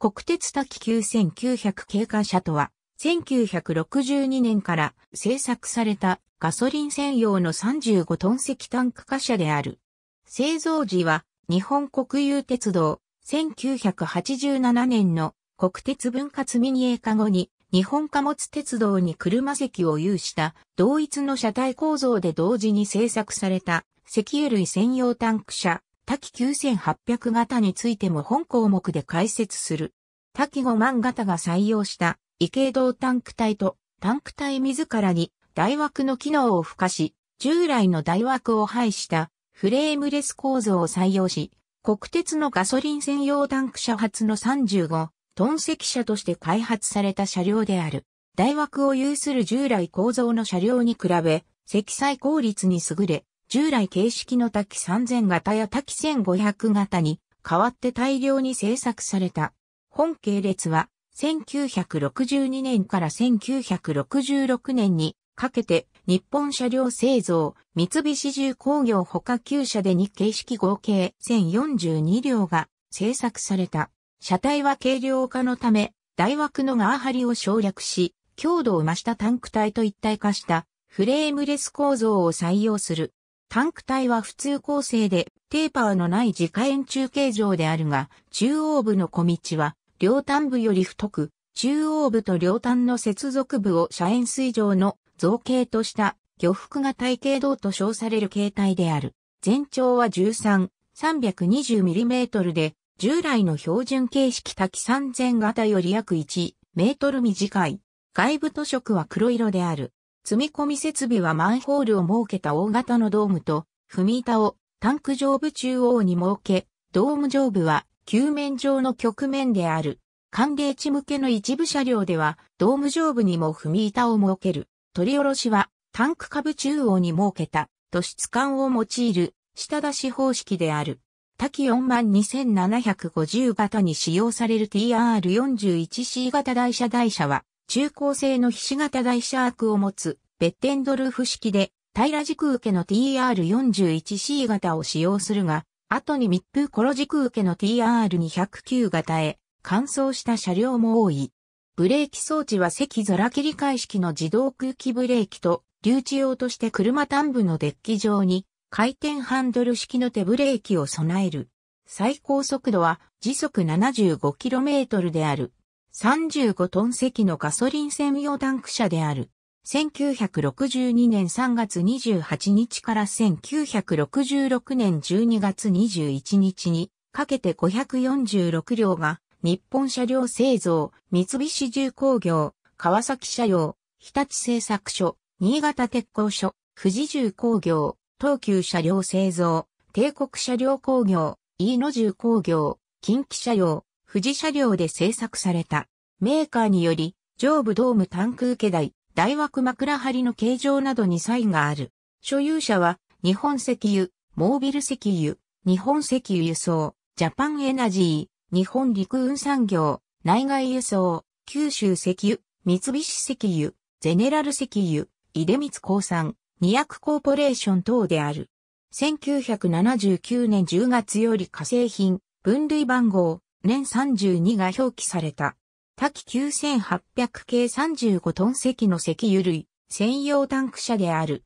国鉄多機級9 0 0経過車とは、1962年から製作されたガソリン専用の35トン石タンク貨車である。製造時は日本国有鉄道1987年の国鉄分割民営化後に日本貨物鉄道に車席を有した同一の車体構造で同時に製作された石油類専用タンク車多岐9800型についても本項目で解説する。多岐5万型が採用した、異道。動タンク体と、タンク体自らに、大枠の機能を付加し、従来の大枠を廃した、フレームレス構造を採用し、国鉄のガソリン専用タンク車初の35トン積車として開発された車両である。大枠を有する従来構造の車両に比べ、積載効率に優れ、従来形式の滝3000型や滝1500型に代わって大量に製作された。本系列は1962年から1966年にかけて日本車両製造三菱重工業他9社で2形式合計1042両が製作された。車体は軽量化のため大枠のガーハリを省略し強度を増したタンク体と一体化したフレームレス構造を採用する。タンク体は普通構成で、テーパーのない自家円柱形状であるが、中央部の小道は、両端部より太く、中央部と両端の接続部を斜円水上の造形とした魚腹が体系道と称される形態である。全長は13、320mm で、従来の標準形式滝3000型より約1メートル短い。外部塗色は黒色である。積み込み設備はマンホールを設けた大型のドームと、踏み板をタンク上部中央に設け、ドーム上部は球面上の局面である。寒冷地向けの一部車両では、ドーム上部にも踏み板を設ける。取り下ろしは、タンク下部中央に設けた、都質管を用いる、下出し方式である。多機42750型に使用される TR41C 型台車台車は、中高性の菱形台車アークを持つ、ベッテンドルフ式で、平軸受けの TR41C 型を使用するが、後に密封コロ軸受けの TR209 型へ、乾燥した車両も多い。ブレーキ装置は赤空切り替式の自動空気ブレーキと、留置用として車端部のデッキ上に、回転ハンドル式の手ブレーキを備える。最高速度は時速 75km である。35トン積のガソリン専用タンク車である。1962年3月28日から1966年12月21日にかけて546両が日本車両製造、三菱重工業、川崎車両、日立製作所、新潟鉄工所、富士重工業、東急車両製造、帝国車両工業、飯野重工業、近畿車両、富士車両で製作された。メーカーにより、上部ドームタンク受け台、大枠枕張りの形状などに差異がある。所有者は、日本石油、モービル石油、日本石油輸送、ジャパンエナジー、日本陸運産業、内外輸送、九州石油、三菱石油、ゼネラル石油、井出光興産、二薬コーポレーション等である。1979年10月より化成品、分類番号、年32が表記された。多機9800系35トン石の石油類専用タンク車である。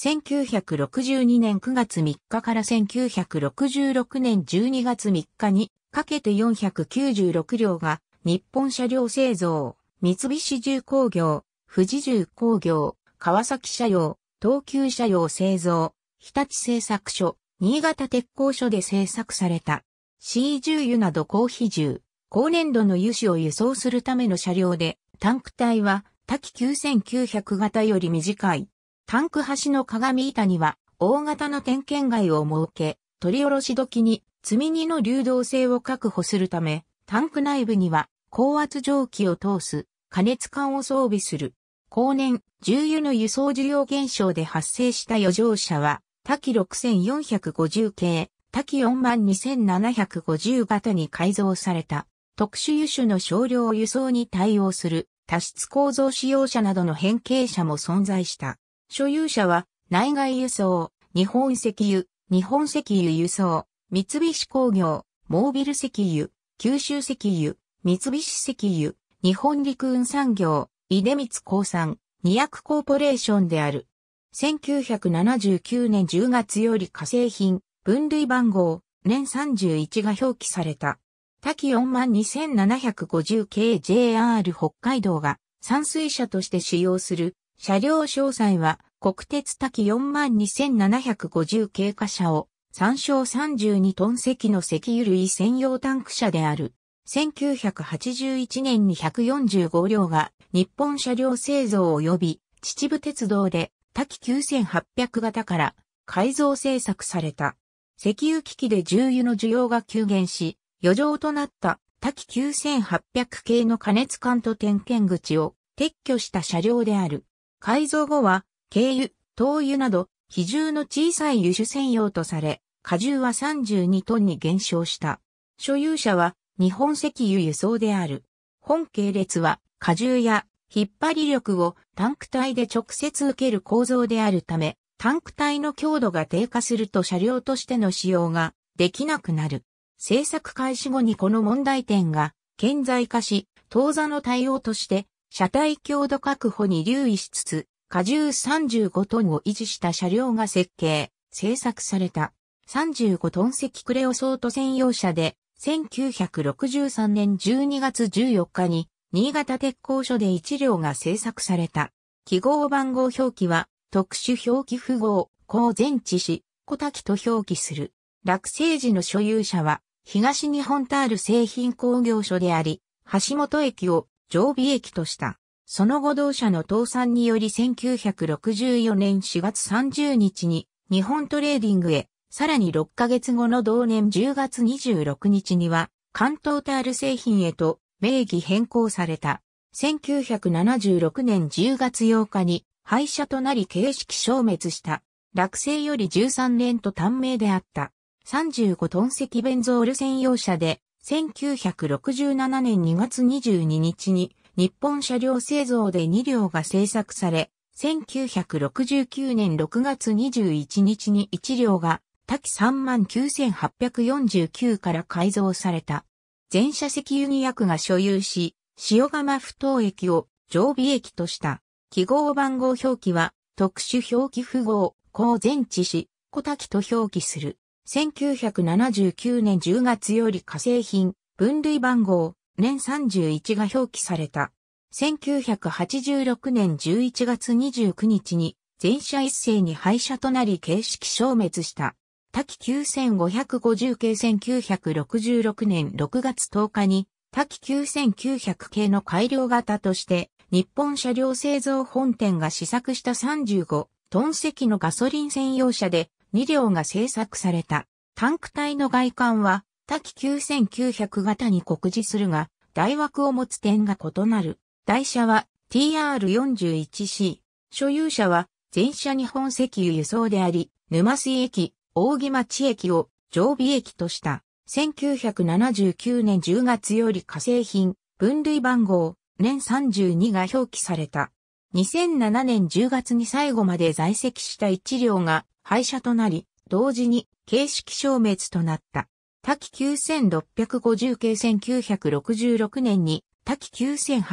1962年9月3日から1966年12月3日にかけて496両が日本車両製造、三菱重工業、富士重工業、川崎車両、東急車両製造、日立製作所、新潟鉄工所で製作された。C 重油などコーヒー重、高粘度の油脂を輸送するための車両で、タンク体は多機9900型より短い。タンク端の鏡板には大型の点検外を設け、取り下ろし時に積み荷の流動性を確保するため、タンク内部には高圧蒸気を通す加熱管を装備する。後年、重油の輸送需要減少で発生した余剰車は、多機6450系、多機42750型に改造された。特殊輸出の少量輸送に対応する多質構造使用車などの変形車も存在した。所有者は内外輸送、日本石油、日本石油輸送、三菱工業、モービル石油、九州石油、三菱石油、日本陸運産業、出光興産、二役コーポレーションである。1979年10月より化成品、分類番号、年31が表記された。滝42750 k JR 北海道が山水車として使用する車両詳細は国鉄滝42750 k 貨車を参照32トン石の石油類専用タンク車である。1981年に145両が日本車両製造及び秩父鉄道で滝9800型から改造製作された。石油危機で重油の需要が急減し、余剰となった多機9800系の加熱管と点検口を撤去した車両である。改造後は、軽油、灯油など、比重の小さい油種専用とされ、荷重は32トンに減少した。所有者は日本石油輸送である。本系列は荷重や引っ張り力をタンク体で直接受ける構造であるため、タンク体の強度が低下すると車両としての使用ができなくなる。制作開始後にこの問題点が顕在化し、当座の対応として、車体強度確保に留意しつつ、荷重35トンを維持した車両が設計、製作された。35トン積クレオソート専用車で、1963年12月14日に、新潟鉄工所で1両が製作された。記号番号表記は、特殊表記符号、公前置し、小滝と表記する。落成時の所有者は、東日本タール製品工業所であり、橋本駅を常備駅とした。その後同社の倒産により1964年4月30日に日本トレーディングへ、さらに6ヶ月後の同年10月26日には関東タール製品へと名義変更された。1976年10月8日に廃車となり形式消滅した。落成より13年と短命であった。35トン石ベンゾール専用車で、1967年2月22日に日本車両製造で2両が製作され、1969年6月21日に1両が多機39,849から改造された。全車石油2役が所有し、塩釜不当液を常備液とした。記号番号表記は特殊表記符号、高前置し、小滝と表記する。1979年10月より化成品、分類番号、年31が表記された。1986年11月29日に全車一斉に廃車となり形式消滅した。多機9550系1966年6月10日に多機9900系の改良型として日本車両製造本店が試作した35トン席のガソリン専用車で2両が製作された。タンク体の外観は、多機9900型に酷似するが、台枠を持つ点が異なる。台車は TR41C。所有者は、全車日本石油輸送であり、沼水駅、大木町駅を常備駅とした。1979年10月より化成品、分類番号、年32が表記された。2007年10月に最後まで在籍した1両が廃車となり、同時に形式消滅となった。多岐9650系1966年に多岐9800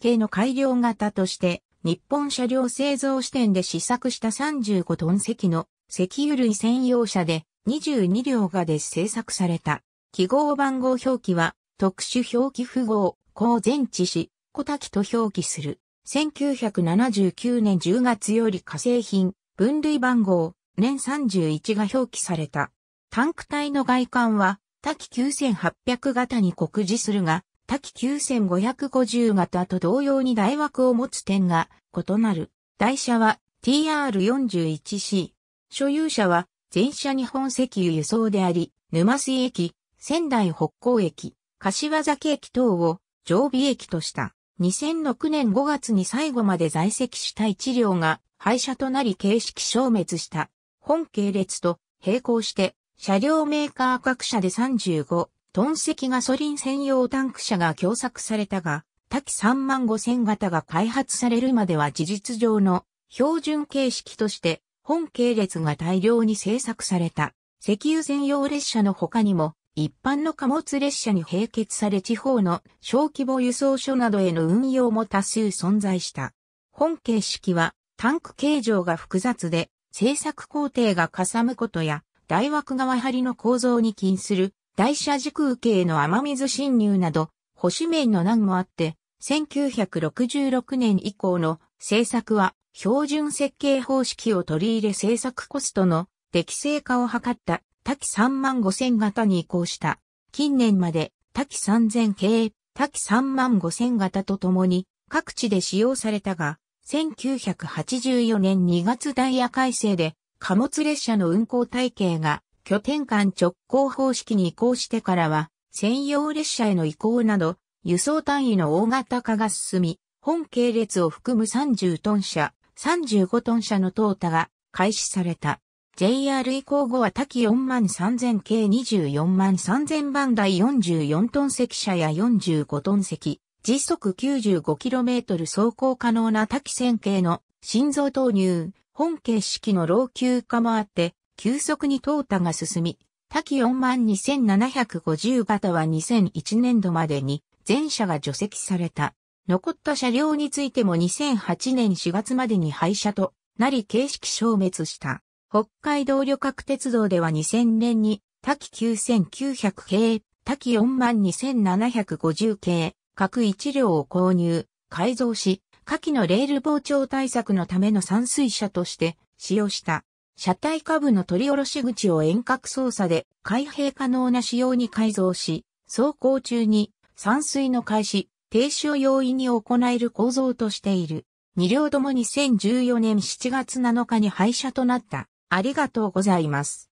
系の改良型として日本車両製造支店で試作した35トン石の石油類専用車で22両がで製作された。記号番号表記は特殊表記符号、高前置詞、小滝と表記する。1979年10月より化成品、分類番号、年31が表記された。タンク体の外観は、多機9800型に酷似するが、多機9550型と同様に大枠を持つ点が異なる。台車は TR41C。所有者は全車日本石油輸送であり、沼水駅、仙台北港駅、柏崎駅等を常備駅とした。2006年5月に最後まで在籍した一両が廃車となり形式消滅した。本系列と並行して、車両メーカー各社で35トン積ガソリン専用タンク車が共作されたが、多機3万5000型が開発されるまでは事実上の標準形式として、本系列が大量に製作された。石油専用列車の他にも、一般の貨物列車に併結され地方の小規模輸送所などへの運用も多数存在した。本形式はタンク形状が複雑で制作工程がかさむことや、大枠側張りの構造に近する、台車時空系の雨水侵入など、保守面の難もあって、1966年以降の制作は標準設計方式を取り入れ制作コストの適正化を図った多機3万5千型に移行した。近年まで多機3千系、多機3万5千型とともに各地で使用されたが、1984年2月ダイヤ改正で貨物列車の運行体系が拠点間直行方式に移行してからは専用列車への移行など輸送単位の大型化が進み、本系列を含む30トン車、35トン車の淘汰が開始された。JR 移行後は多機4万3000系24万3000番台44トン席車や45トン席、時速 95km 走行可能な多機線形の心臓投入、本形式の老朽化もあって、急速に淘汰が進み、多機42750型は2001年度までに全車が除籍された。残った車両についても2008年4月までに廃車となり形式消滅した。北海道旅客鉄道では2000年に多機9900系、多機42750系、各1両を購入、改造し、下記のレール膨張対策のための散水車として使用した。車体下部の取り下ろし口を遠隔操作で開閉可能な仕様に改造し、走行中に散水の開始、停止を容易に行える構造としている。2両とも2014年7月7日に廃車となった。ありがとうございます。